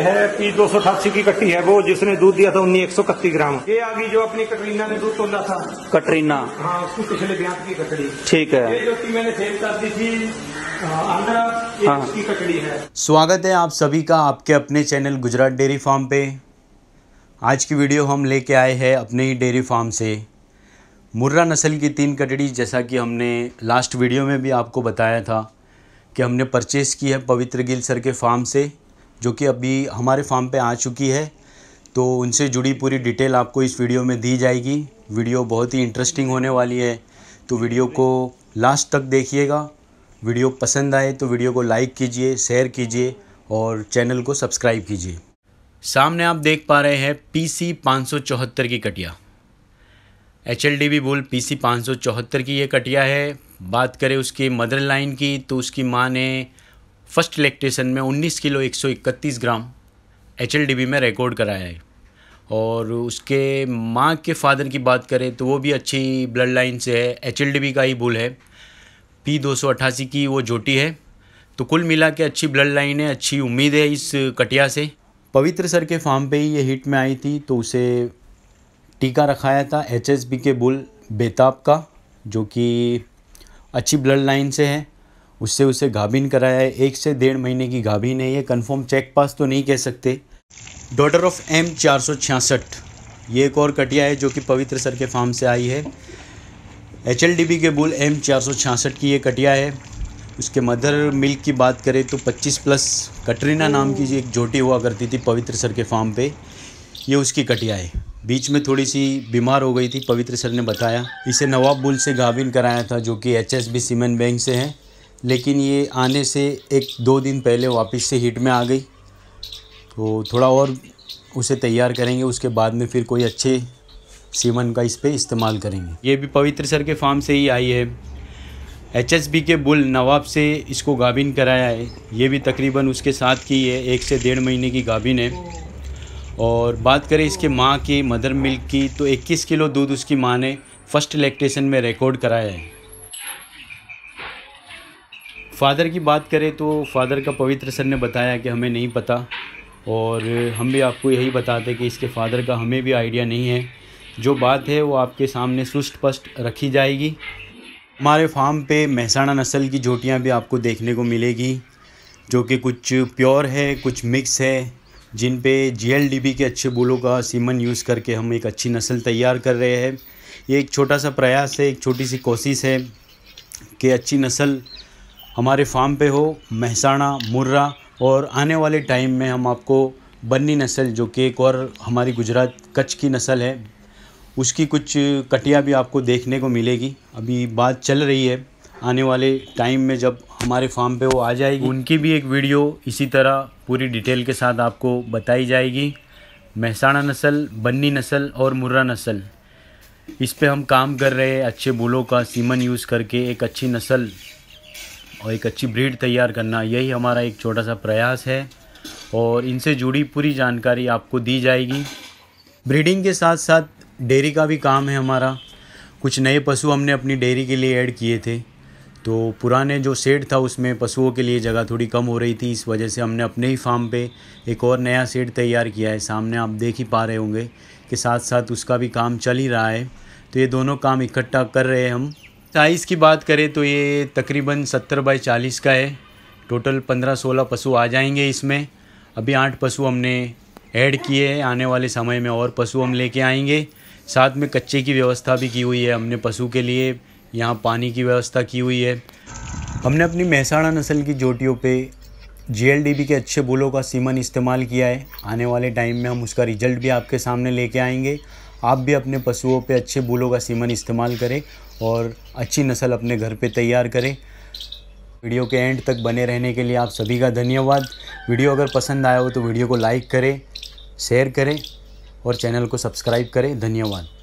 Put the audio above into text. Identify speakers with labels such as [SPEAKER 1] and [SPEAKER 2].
[SPEAKER 1] है कि दो सौ अठासी की कट्टी है वो जिसने दूध दिया था उन्नीस एक सौ इकतीस ग्राम ये आ गई जो अपनी कटरीना ने दूध तोला था कटरीना हाँ उसको पिछले ब्याज की कटड़ी ठीक है ये जो की मैंने सेल कर दी थी आंध्रा हाँ। कटड़ी है स्वागत है आप सभी का आपके अपने चैनल गुजरात डेयरी फार्म पे आज की वीडियो हम लेके आए हैं अपने ही डेयरी फार्म से मुर्रा नस्ल की तीन कटड़ी जैसा कि हमने लास्ट वीडियो में भी आपको बताया था कि हमने परचेस की है पवित्र गिल सर के फार्म से जो कि अभी हमारे फार्म पे आ चुकी है तो उनसे जुड़ी पूरी डिटेल आपको इस वीडियो में दी जाएगी वीडियो बहुत ही इंटरेस्टिंग होने वाली है तो वीडियो को लास्ट तक देखिएगा वीडियो पसंद आए तो वीडियो को लाइक कीजिए शेयर कीजिए और चैनल को सब्सक्राइब कीजिए सामने आप देख पा रहे हैं पी सी की कटिया H L D B bull P C की ये कटिया है बात करें उसकी मदर लाइन की तो उसकी माँ ने फर्स्ट इलेक्ट्रेशन में 19 किलो 131 ग्राम एच में रिकॉर्ड कराया है और उसके माँ के फादर की बात करें तो वो भी अच्छी ब्लड लाइन से है एच का ही बुल है पी दो की वो जोटी है तो कुल मिला के अच्छी ब्लड लाइन है अच्छी उम्मीद है इस कटिया से पवित्र सर के फार्म पे ही ये हिट में आई थी तो उसे टीका रखाया था एच के बुल बेताब का जो कि अच्छी ब्लड लाइन से है उससे उसे गाभिन कराया है एक से डेढ़ महीने की गाभिन है ये कन्फर्म चेक पास तो नहीं कह सकते डॉटर ऑफ एम चार सौ छियासठ ये एक और कटिया है जो कि पवित्र सर के फार्म से आई है एच के बुल एम चार सौ छियासठ की ये कटिया है उसके मदर मिल्क की बात करें तो 25 प्लस कटरीना नाम की एक जोटी हुआ करती थी पवित्र सर के फार्म पे ये उसकी कटिया है बीच में थोड़ी सी बीमार हो गई थी पवित्र सर ने बताया इसे नवाब बुल से गाभिन कराया था जो कि H S B semen bank से है लेकिन ये आने से एक दो दिन पहले वापस से हीट में आ गई तो थोड़ा और उसे तैयार करेंगे उसके बाद में फिर कोई अच्छे सीमन का इस पर इस्तेमाल करेंगे ये भी पवित्र सर के फार्म से ही आई है एच के बुल नवाब से इसको गाभिन कराया है ये भी तकरीबन उसके साथ की है एक से डेढ़ महीने की गाभिन है और बात करें इसके माँ की मदर मिल्क की तो 21 किलो दूध उसकी माँ ने फर्स्ट लैक्टेशन में रिकॉर्ड कराया है फ़ादर की बात करें तो फ़ादर का पवित्र सर ने बताया कि हमें नहीं पता और हम भी आपको यही बताते कि इसके फ़ादर का हमें भी आइडिया नहीं है जो बात है वो आपके सामने सुस्त पस्ट रखी जाएगी हमारे फार्म पे महसाणा नस्ल की जोटियाँ भी आपको देखने को मिलेगी जो कि कुछ प्योर है कुछ मिक्स है जिन पे जीएलडीबी के अच्छे बुलों का सीमन यूज़ करके हम एक अच्छी नस्ल तैयार कर रहे हैं ये एक छोटा सा प्रयास है एक छोटी सी कोशिश है कि अच्छी नस्ल हमारे फार्म पे हो महसाणा मुर्रा और आने वाले टाइम में हम आपको बन्नी नस्ल जो कि एक और हमारी गुजरात कच्छ की नस्ल है उसकी कुछ कटियाँ भी आपको देखने को मिलेगी अभी बात चल रही है आने वाले टाइम में जब हमारे फार्म पे वो आ जाएगी उनकी भी एक वीडियो इसी तरह पूरी डिटेल के साथ आपको बताई जाएगी महसाणा नस्ल बन्नी नस्ल और मुर्रा नस्ल इस पे हम काम कर रहे हैं अच्छे बुलों का सीमन यूज़ करके एक अच्छी नस्ल और एक अच्छी ब्रीड तैयार करना यही हमारा एक छोटा सा प्रयास है और इनसे जुड़ी पूरी जानकारी आपको दी जाएगी ब्रीडिंग के साथ साथ डेयरी का भी काम है हमारा कुछ नए पशु हमने अपनी डेयरी के लिए ऐड किए थे तो पुराने जो सेट था उसमें पशुओं के लिए जगह थोड़ी कम हो रही थी इस वजह से हमने अपने ही फार्म पे एक और नया सेट तैयार किया है सामने आप देख ही पा रहे होंगे कि साथ साथ उसका भी काम चल ही रहा है तो ये दोनों काम इकट्ठा कर रहे हैं हम साइज़ की बात करें तो ये तकरीबन सत्तर बाई चालीस का है टोटल पंद्रह सोलह पशु आ जाएंगे इसमें अभी आठ पशु हमने ऐड किए हैं आने वाले समय में और पशु हम लेके आएंगे साथ में कच्चे की व्यवस्था भी की हुई है हमने पशु के लिए यहाँ पानी की व्यवस्था की हुई है हमने अपनी महसाणा नस्ल की जोटियों पे जी के अच्छे बुलों का सीमन इस्तेमाल किया है आने वाले टाइम में हम उसका रिजल्ट भी आपके सामने लेके आएंगे आप भी अपने पशुओं पे अच्छे बुलों का सीमन इस्तेमाल करें और अच्छी नस्ल अपने घर पे तैयार करें वीडियो के एंड तक बने रहने के लिए आप सभी का धन्यवाद वीडियो अगर पसंद आया हो तो वीडियो को लाइक करें शेयर करें और चैनल को सब्सक्राइब करें धन्यवाद